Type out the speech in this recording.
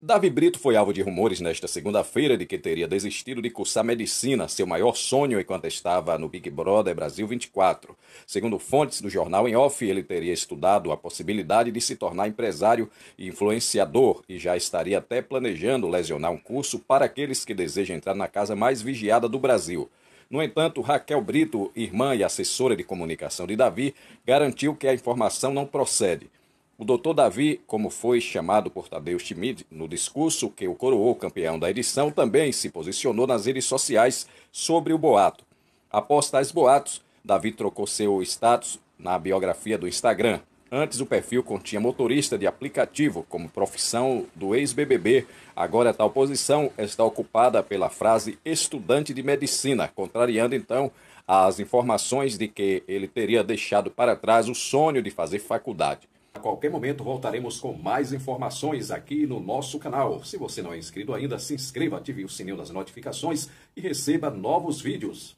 Davi Brito foi alvo de rumores nesta segunda-feira de que teria desistido de cursar medicina, seu maior sonho enquanto estava no Big Brother Brasil 24. Segundo fontes do jornal em off, ele teria estudado a possibilidade de se tornar empresário e influenciador e já estaria até planejando lesionar um curso para aqueles que desejam entrar na casa mais vigiada do Brasil. No entanto, Raquel Brito, irmã e assessora de comunicação de Davi, garantiu que a informação não procede. O doutor Davi, como foi chamado por Tadeu Schmidt no discurso que o coroou campeão da edição, também se posicionou nas redes sociais sobre o boato. Após tais boatos, Davi trocou seu status na biografia do Instagram. Antes o perfil continha motorista de aplicativo como profissão do ex-BBB. Agora tal posição está ocupada pela frase estudante de medicina, contrariando então as informações de que ele teria deixado para trás o sonho de fazer faculdade. A qualquer momento voltaremos com mais informações aqui no nosso canal. Se você não é inscrito ainda, se inscreva, ative o sininho das notificações e receba novos vídeos.